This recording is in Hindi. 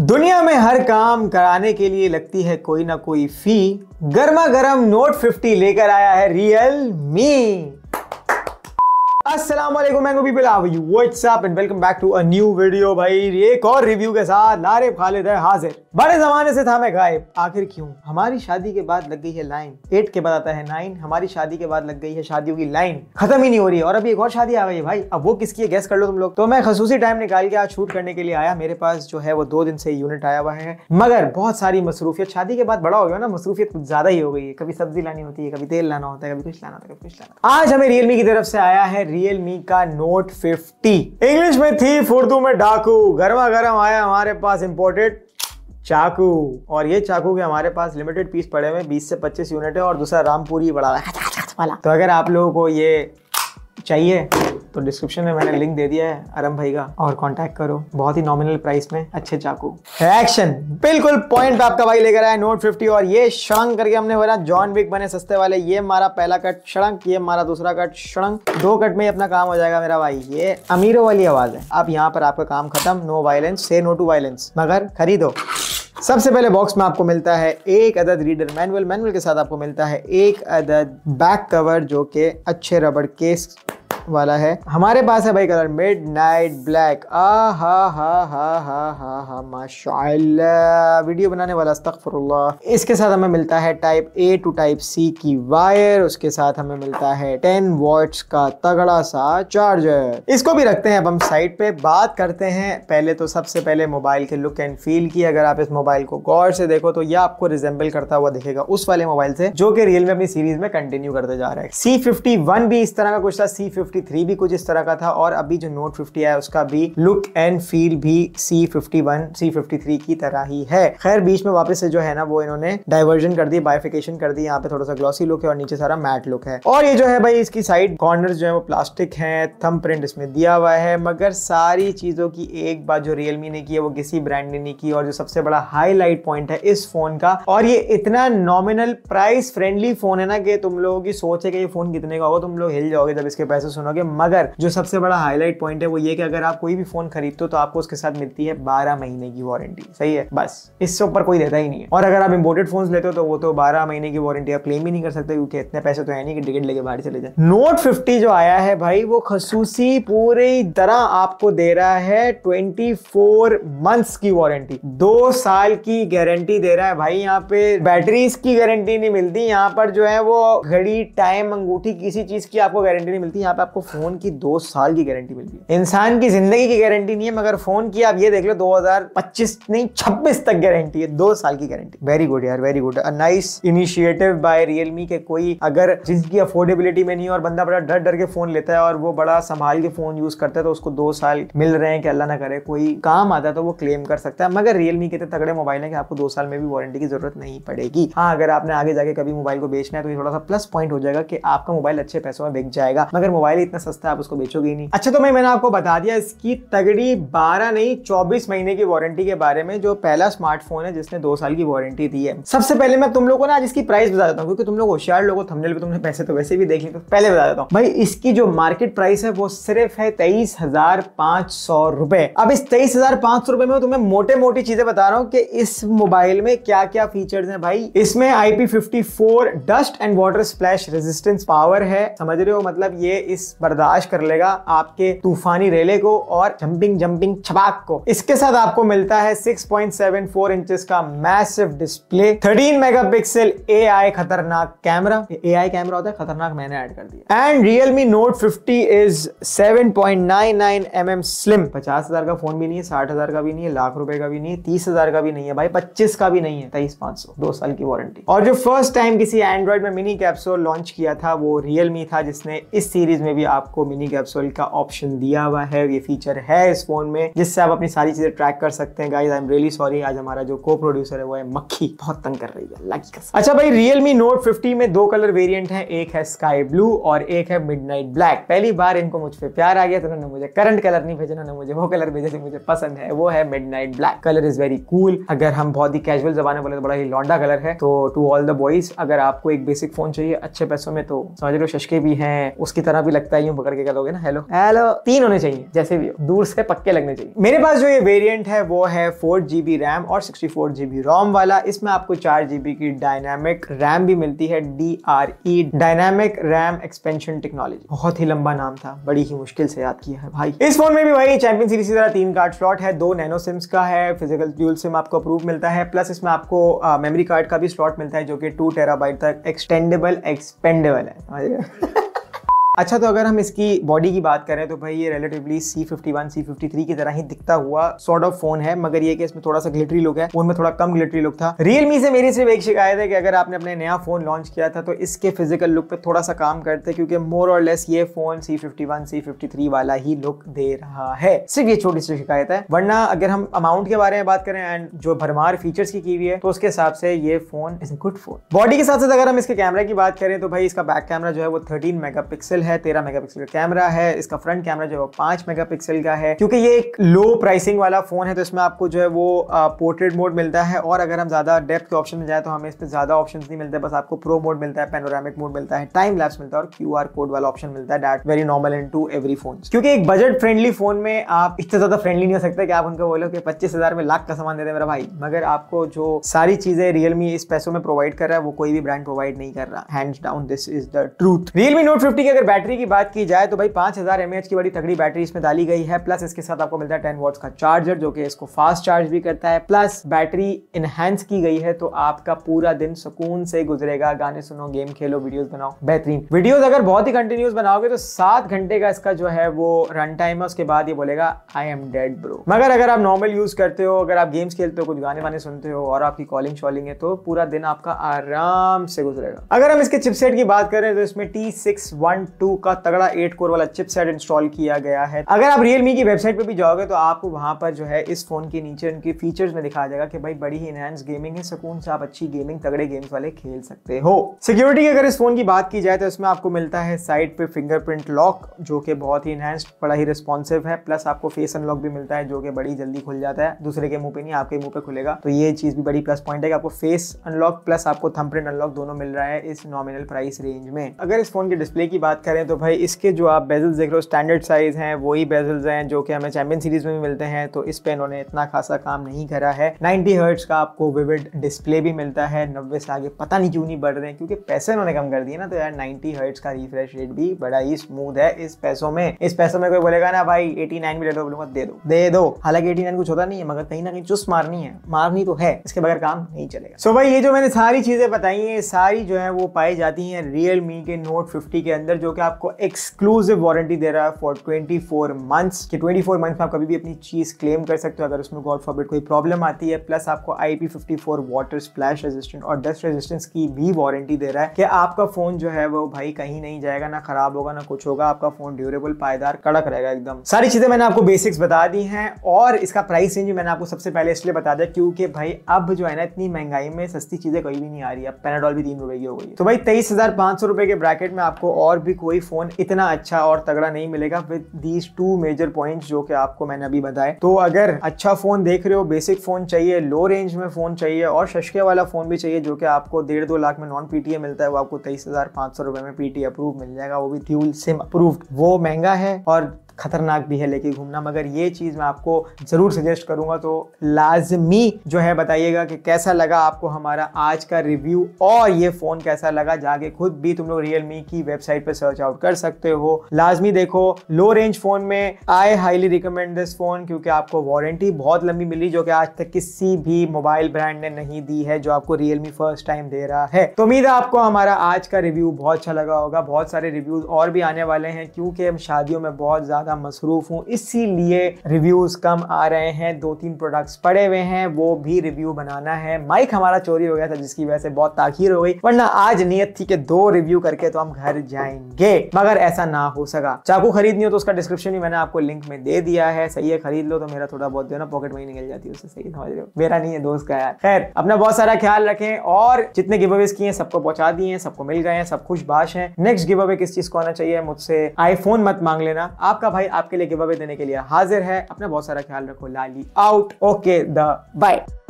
दुनिया में हर काम कराने के लिए लगती है कोई ना कोई फी गर्मा गर्म नोट 50 लेकर आया है रियल मी असलम people you what's up and welcome back to a new video भाई एक और रिव्यू के साथ खालिद है हाजिर बड़े जमाने से था मैं गायब आखिर क्यों हमारी शादी के बाद लग गई है लाइन एट के बाद आता है नाइन हमारी शादी के बाद लग गई है शादियों की लाइन खत्म ही नहीं हो रही है और अभी एक और शादी आ गई है भाई अब वो किसकी है गैस कर लो तुम लोग तो मैं खसूसी टाइम निकाल के आज शूट करने के लिए आया मेरे पास जो है वो दो दिन से यूनिट आया हुआ है मगर बहुत सारी मसरूफियत शादी के बाद बड़ा हो गया ना मसरूफियत कुछ ज्यादा ही हो गई है कभी सब्जी लानी होती है कभी तेल लाना होता है कभी कुछ लाना होता है कभी कुछ लाना आज हमें रियलमी की तरफ से आया है रियल मी का नोट 50 इंग्लिश में थी फुर्दू में डाकू गर्मा गर्म आया हमारे पास इंपोर्टेड चाकू और ये चाकू के हमारे पास लिमिटेड पीस पड़े हुए 20 से 25 यूनिट है और दूसरा रामपुरी बड़ा वाला तो अगर आप लोगों को ये चाहिए तो डिस्क्रिप्शन में मैंने लिंक दे दिया है अरम भाई का और कॉन्टेक्ट करो बहुत ही नॉमिनल प्राइस में अच्छे चाकू एक्शन बिल्कुल पॉइंट तो आपका भाई लेकर आया नोट फिफ्टी और ये शड़ंग करके हमने बोला जॉन विक बने सस्ते वाले ये मारा पहला कट शड़ंग ये मारा दूसरा कट शड़ंग दो कट में अपना काम हो जाएगा मेरा भाई ये अमीरों वाली आवाज है आप यहाँ पर आपका काम खत्म no violence say no to violence मगर खरीदो सबसे पहले बॉक्स में आपको मिलता है एक अदद रीडर मैनुअल मैनुअल के साथ आपको मिलता है एक अदद बैक कवर जो के अच्छे रबड़ केस वाला है हमारे पास है भाई कलर मिड नाइट ब्लैक आ हा हा हा हा हा हा माशा वीडियो बनाने वाला अस्तफर इसके साथ हमें मिलता है type A to type C की वायर उसके साथ हमें मिलता है टेन वॉट्स का तगड़ा सा चार्जर इसको भी रखते हैं अब हम साइड पे बात करते हैं पहले तो सबसे पहले मोबाइल के लुक एंड फील की अगर आप इस मोबाइल को गौर से देखो तो यह आपको रिजेंबल करता हुआ दिखेगा उस वाले मोबाइल से जो कि रियल में अपनी सीरीज में कंटिन्यू करते जा रहा है सी फिफ्टी वन भी इस तरह का कुछ था सी फिफ्टी C53 भी कुछ इस तरह का था और अभी जो नोट 50 आया उसका भी लुक एंड फील भी C51, C53 की तरह ही है खैर बीच में वापस से जो है ना वो इन्होंने डाइवर्जन कर दी बाइफिकेशन कर दी यहाँ पे थोड़ा सा ग्लॉसी लुक है और नीचे सारा मैट लुक है और ये जो है भाई इसकी साइड कॉर्नर जो है वो प्लास्टिक है थम प्रिंट इसमें दिया हुआ है मगर सारी चीजों की एक बात जो रियलमी ने की है वो किसी ब्रांड ने नहीं की और जो सबसे बड़ा हाईलाइट पॉइंट है इस फोन का और ये इतना नॉमिनल प्राइस फ्रेंडली फोन है ना कि तुम लोगों की सोच है कि ये फोन कितने का होगा तुम लोग हिल जाओगे जब इसके पैसे सुन सुनोगे मगर जो सबसे बड़ा हाईलाइट पॉइंट है वो ये कि अगर आप कोई भी फोन खरीदते हो तो आपको उसके साथ मिलती है बारह महीने की वारंटी सही है बस इससे ऊपर कोई देता ही नहीं है और अगर आप इंपोर्टेड फोन लेते हो तो वो तो बारह महीने की वारंटी आप क्लेम ही नहीं कर सकते क्योंकि इतने पैसे तो है नहीं कि टिकट लेके बाहर चले जाए नोट फिफ्टी जो आया है भाई वो खसूसी पूरी तरह आपको दे रहा है ट्वेंटी फोर मंथ्स की वारंटी दो साल की गारंटी दे रहा है भाई यहाँ पे बैटरीज की गारंटी नहीं मिलती यहाँ पर जो है वो घड़ी टाइम अंगूठी किसी चीज की आपको गारंटी नहीं मिलती यहाँ पे आप आपको फोन की दो साल की गारंटी मिलती है इंसान की जिंदगी की गारंटी नहीं है मगर फोन की आप ये देख लो 2025 नहीं 26 तक गारंटी है दो साल की गारंटी वेरी गुड यार very good nice initiative by Realme के कोई अगर जिसकी अफोर्डेबिलिटी में नहीं और बंदा बड़ा डर डर के फोन लेता है और वो बड़ा संभाल के फोन यूज करता है तो उसको दो साल मिल रहे हैं कि अल्लाह ना करे कोई काम आता है तो वो क्लेम कर सकता है मगर रियलमी के तगड़े मोबाइल है कि आपको दो साल में भी वारंटी की जरूरत नहीं पड़ेगी हाँ अगर आपने आगे जाके कभी मोबाइल को बेचना है तो ये थोड़ा सा प्लस पॉइंट हो जाएगा कि आपका मोबाइल अच्छे पैसों में बिक जाएगा मगर मोबाइल भाई इतना सस्ता है आप उसको बेचोगे ही नहीं अच्छा तो मैं मैंने आपको बता दिया इसकी तगड़ी बारह नहीं चौबीस महीने की वारंटी के बारे में जो पहला स्मार्टफोन है जिसने दो साल की वारंटी दी है सबसे पहले मैं तुम लोगों को ना आज इसकी प्राइस बता देता हूँ क्योंकि तुम लोग होशियार लोगों थमने पे तुमने पैसे तो वैसे भी देख ली तो पहले बता देता हूँ भाई इसकी जो मार्केट प्राइस है वो सिर्फ है तेईस अब इस तेईस में तुम्हें मोटे मोटी चीजें बता रहा हूँ कि इस मोबाइल में क्या क्या फीचर्स हैं भाई इसमें IP fifty dust and water splash resistance power है समझ रहे हो मतलब ये इस बेस बर्दाश्त कर लेगा आपके तूफानी रेले को और जंपिंग जंपिंग छपाक को इसके साथ आपको मिलता है 6.74 पॉइंट इंचेस का मैसिव डिस्प्ले 13 मेगापिक्सल एआई खतरनाक कैमरा एआई कैमरा होता है खतरनाक मैंने ऐड कर दिया and Realme note 50 is 7.99 mm slim पचास हजार का फोन भी नहीं है साठ हजार का भी नहीं है लाख रुपए का भी नहीं है तीस हजार का भी नहीं है भाई पच्चीस का भी नहीं है तेईस पांच सौ दो साल की वारंटी और जो फर्स्ट टाइम किसी एंड्रॉइड में मिनी कैप्सूल लॉन्च किया था वो रियलमी था जिसने इस सीरीज में में भी आपको मिनी कैप्सूल का ऑप्शन दिया हुआ है ये फीचर है इस फोन में जिससे आप अपनी सारी चीजें ट्रैक कर सकते हैं guys I am really sorry आज हमारा जो को प्रोड्यूसर है वो है मक्खी बहुत तंग कर रही है लकी अच्छा भाई रियलमी नोट फिफ्टी में दो कलर वेरियंट है एक है स्काई ब्लू और एक है मिड ब्लैक पहली बार इनको मुझ पर प्यार आ गया तो उन्होंने मुझे करंट कलर नहीं भेजा उन्होंने मुझे वो कलर भेजा जो मुझे पसंद है वो है mid black colour is very cool अगर हम बहुत ही कैजुअल जबान में बोले तो बड़ा ही लॉन्डा कलर है तो टू ऑल द बॉयज अगर आपको एक बेसिक फोन चाहिए अच्छे पैसों में तो समझ लो शशके भी हैं उसकी तरह भी लग लगता है यूं पकड़ के करोगे ना हेलो हेलो तीन होने चाहिए जैसे भी हो दूर से पक्के लगने चाहिए मेरे पास जो ये वेरियंट है वो है फोर जीबी रैम और सिक्सटी फोर जीबी रोम वाला इसमें आपको चार जीबी की डायनामिक रैम भी मिलती है D R E dynamic RAM expansion technology बहुत ही लंबा नाम था बड़ी ही मुश्किल से याद किया है भाई इस फोन में भी वही चैंपियन सीरीज की तरह तीन कार्ड स्लॉट है दो नैनो सिम्स का है फिजिकल ड्यूल सिम आपको अप्रूव मिलता है प्लस इसमें आपको मेमोरी कार्ड का भी स्लॉट मिलता है जो कि टू टेराबाइट तक एक्सटेंडेबल एक्सपेंडेबल है अच्छा तो अगर हम इसकी बॉडी की बात करें तो भाई ये relatively C fifty one C fifty three की तरह ही दिखता हुआ सॉर्ट ऑफ फोन है मगर ये कि इसमें थोड़ा सा ग्लिटरी लुक है फोन में थोड़ा कम ग्लिटरी लुक था रियलमी से मेरी सिर्फ एक शिकायत है कि अगर आपने अपने नया फोन लॉन्च किया था तो इसके फिजिकल लुक पे थोड़ा सा काम करते क्योंकि मोर और लेस ये phone C fifty one C fifty three वाला ही लुक दे रहा है सिर्फ ये छोटी सी शिकायत है वरना अगर हम अमाउंट के बारे में बात करें एंड जो भरमार फीचर्स की की हुई है तो उसके हिसाब से ये phone is good phone body के साथ साथ अगर हम इसके कैमरा की बात करें तो भाई इसका बैक कैमरा जो है वो थर्टीन मेगा पिक्सल है तेरह मेगापिक्सल का कैमरा है इसका फ्रंट कैमरा जो है पांच मेगापिक्सल का है क्योंकि ये एक लो प्राइसिंग वाला फोन है तो इसमें आपको जो है वो पोर्ट्रेट मोड मिलता है और अगर हम ज्यादा डेप्थ के ऑप्शन में जाए तो हमें इस पर ज्यादा ऑप्शन नहीं मिलते बस आपको प्रो मोड मिलता है पेनोरामिक मोड मिलता है टाइम लैप्स मिलता है और क्यू कोड वाला ऑप्शन मिलता है that very normal in to every phone क्योंकि एक बजट फ्रेंडली फोन में आप इतना ज्यादा फ्रेंडली नहीं हो सकते कि आप उनको बोलो कि पच्चीस में लाख का सामान दे दे मेरा भाई मगर आपको जो सारी चीजें रियलमी इस पैसों में प्रोवाइड कर रहा है वो कोई भी ब्रांड प्रोवाइड नहीं कर रहा hands down this is the truth Realme note fifty की अगर बैटरी की बात की जाए तो भाई पाँच हज़ार एम की बड़ी तगड़ी बैटरी इसमें डाली गई है प्लस इसके साथ आपको मिलता है टेन वॉट्स का चार्जर जो कि इसको फास्ट चार्ज भी करता है प्लस बैटरी इनहेंस की गई है तो आपका पूरा दिन सुकून से गुजरेगा गाने सुनो गेम खेलो वीडियोस बनाओ बेहतरीन वीडियोस अगर बहुत ही कंटिन्यूस बनाओगे तो सात घंटे का इसका जो है वो रन टाइम है उसके बाद ये बोलेगा आई एम डेड ब्रो मगर अगर आप नॉर्मल यूज करते हो अगर आप गेम्स खेलते हो कुछ गाने वाने सुनते हो और आपकी कॉलिंग शॉलिंग है तो पूरा दिन आपका आराम से गुजरेगा अगर हम इसके चिपसेट की बात करें तो इसमें T six one two two का तगड़ा एट कोर वाला चिपसेट इंस्टॉल किया गया है अगर आप रियलमी की वेबसाइट पर भी जाओगे तो आपको वहां पर जो है इस फोन के नीचे उनके फीचर्स में दिखाया जाएगा कि भाई बड़ी ही इनहेंस गेमिंग है सुकून से आप अच्छी गेमिंग तगड़े गेम्स वाले खेल सकते हो सिक्योरिटी की अगर इस फोन की बात की जाए तो इसमें आपको मिलता है साइड पे फिंगरप्रिंट लॉक जो कि बहुत ही इनहेंस बड़ा ही रिस्पॉन्सिव है प्लस आपको फेस अनलॉक भी मिलता है जो कि बड़ी जल्दी खुल जाता है दूसरे के मुंह पे नहीं आपके मुंह पे खुलेगा तो ये चीज भी बड़ी प्लस पॉइंट है कि आपको फेस अनलॉक प्लस आपको थंबप्रिंट अनलॉक दोनों मिल रहा है इस नॉमिनल प्राइस रेंज में अगर इस फोन के डिस्प्ले की बात करें करें तो भाई इसके जो आप बेजल्स देख रहे हो स्टैंडर्ड साइज़ हैं वही बेजल्स हैं जो कि हमें चैंपियन सीरीज़ में भी मिलते हैं तो इस पे इन्होंने इतना खासा काम नहीं करा है 90 हर्ट्स का आपको विविड डिस्प्ले भी मिलता है नब्बे से आगे पता नहीं क्यों नहीं बढ़ रहे हैं क्योंकि पैसे इन्होंने कम कर दिए ना तो यार नाइनटी हर्ट्स का रिफ्रेश रेट भी बड़ा ही स्मूथ है इस पैसों में इस पैसों में कोई बोलेगा ना भाई एटी नाइन भी ले दो बोलूंगा दे दो दे दो हालांकि एटी कुछ होता नहीं है मगर कहीं ना कहीं चुस्त मारनी है मारनी तो है इसके बगैर काम नहीं चलेगा सो भाई ये जो मैंने सारी चीजें बताई है सारी जो है वो पाई जाती है रियल के नोट 50 के अंदर जो कि आपको एक्सक्लूसिव वारंटी दे रहा है फॉर 24 फोर मंथ्स कि 24 फोर मंथ में आप कभी भी अपनी चीज़ क्लेम कर सकते हो अगर उसमें गॉड फॉरबिट कोई प्रॉब्लम आती है प्लस आपको I P fifty four water splash resistant और डस्ट रेजिस्टेंस की भी वारंटी दे रहा है कि आपका फ़ोन जो है वो भाई कहीं नहीं जाएगा ना ख़राब होगा ना कुछ होगा आपका फ़ोन ड्यूरेबल पायदार कड़क रहेगा एकदम सारी चीज़ें मैंने आपको बेसिक्स बता दी हैं और इसका प्राइस रेंज मैंने आपको सबसे पहले इसलिए बता दिया क्योंकि भाई अब जो है ना इतनी महंगाई में सस्ती चीज़ें कहीं भी नहीं आ रही अब पेनाडॉल भी तीन रुपए की हो गई तो भाई तेईस हज़ार पाँच सौ रुपए के ब्रैकेट में आपको और भी कोई कोई फ़ोन इतना अच्छा और तगड़ा नहीं मिलेगा with these two major points जो कि आपको मैंने अभी बताए तो अगर अच्छा फ़ोन देख रहे हो बेसिक फ़ोन चाहिए लो रेंज में फ़ोन चाहिए और शशके वाला फ़ोन भी चाहिए जो कि आपको डेढ़ दो लाख में नॉन पीटीए मिलता है वो आपको तेईस हज़ार पांच सौ रुपए में पीटीए अप्रूव मिल जाएगा वो भी ट्यूल सिम अप्रूव वो महंगा है और खतरनाक भी है लेके घूमना मगर ये चीज़ मैं आपको ज़रूर सजेस्ट करूंगा तो लाजमी जो है बताइएगा कि कैसा लगा आपको हमारा आज का रिव्यू और ये फ़ोन कैसा लगा जाके खुद भी तुम लोग रियलमी की वेबसाइट पर सर्च आउट कर सकते हो लाजमी देखो लो रेंज फ़ोन में I highly recommend this phone क्योंकि आपको वारंटी बहुत लंबी मिली जो कि आज तक किसी भी मोबाइल ब्रांड ने नहीं दी है जो आपको रियलमी फर्स्ट टाइम दे रहा है तो उम्मीद है आपको हमारा आज का रिव्यू बहुत अच्छा लगा होगा बहुत सारे रिव्यूज़ और भी आने वाले हैं क्योंकि हम शादियों में बहुत ज़्यादा ज़्यादा मसरूफ़ हूँ इसीलिए रिव्यूज़ कम आ रहे हैं दो तीन प्रोडक्ट्स पड़े हुए हैं वो भी रिव्यू बनाना है माइक हमारा चोरी हो गया था जिसकी वजह से बहुत ताखिर हो गई वरना आज नियत थी कि दो रिव्यू करके तो हम घर जाएंगे मगर ऐसा ना हो सका चाकू खरीदनी हो तो उसका डिस्क्रिप्शन भी मैंने आपको लिंक में दे दिया है सही है खरीद लो तो मेरा थोड़ा बहुत जो ना पॉकेट मनी निकल जाती है उससे सही समझ रहे हो मेरा नहीं है दोस्त का यार खैर अपना बहुत सारा ख्याल रखें और जितने गिव अवेज किए सबको पहुंचा दिए हैं सबको मिल गए हैं सब खुश बाश है नेक्स्ट गिव अवे किस चीज को आना चाहिए मुझसे आईफोन मत मांग लेना आपका भाई आपके लिए गिव अवे देने के लिए हाजिर है अपना बहुत सारा ख्याल रखो लाली आउट ओके द बाय